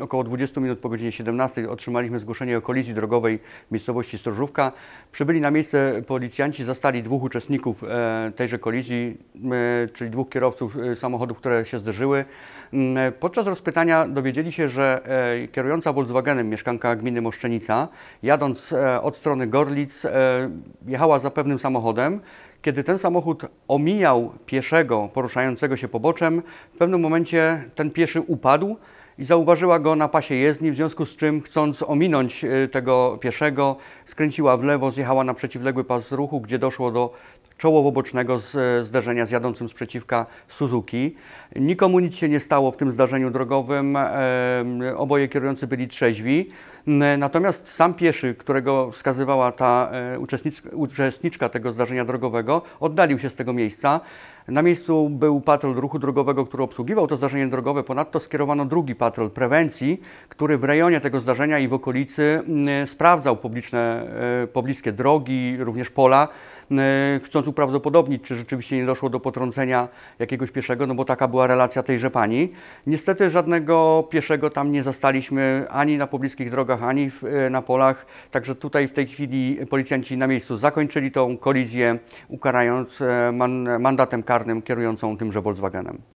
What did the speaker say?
Około 20 minut po godzinie 17 otrzymaliśmy zgłoszenie o kolizji drogowej w miejscowości Strożówka. Przybyli na miejsce policjanci, zastali dwóch uczestników e, tejże kolizji, e, czyli dwóch kierowców e, samochodów, które się zderzyły. Mm, podczas rozpytania dowiedzieli się, że kierująca Volkswagenem mieszkanka gminy Moszczenica, jadąc od strony Gorlic, jechała za pewnym samochodem, kiedy ten samochód omijał pieszego poruszającego się poboczem, w pewnym momencie ten pieszy upadł i zauważyła go na pasie jezdni, w związku z czym, chcąc ominąć e, tego pieszego, skręciła w lewo, zjechała na przeciwległy pas ruchu, gdzie doszło do czołowo-bocznego e, zderzenia z jadącym sprzeciwka Suzuki. Nikomu nic się nie stało w tym zdarzeniu drogowym, e, oboje kierujący byli trzeźwi. Natomiast sam pieszy, którego wskazywała ta e, uczestniczka tego zdarzenia drogowego, oddalił się z tego miejsca. Na miejscu był patrol ruchu drogowego, który obsługiwał to zdarzenie drogowe. Ponadto skierowano drugi patrol prewencji, który w rejonie tego zdarzenia i w okolicy sprawdzał publiczne, pobliskie drogi, również pola. E, chcąc uprawdopodobnić, czy rzeczywiście nie doszło do potrącenia jakiegoś pieszego, no bo taka była relacja tejże pani. Niestety żadnego pieszego tam nie zastaliśmy ani na pobliskich drogach, ani w, e, na polach, także tutaj w tej chwili policjanci na miejscu zakończyli tą kolizję, ukarając e, man, mandatem karnym kierującą tymże Volkswagenem.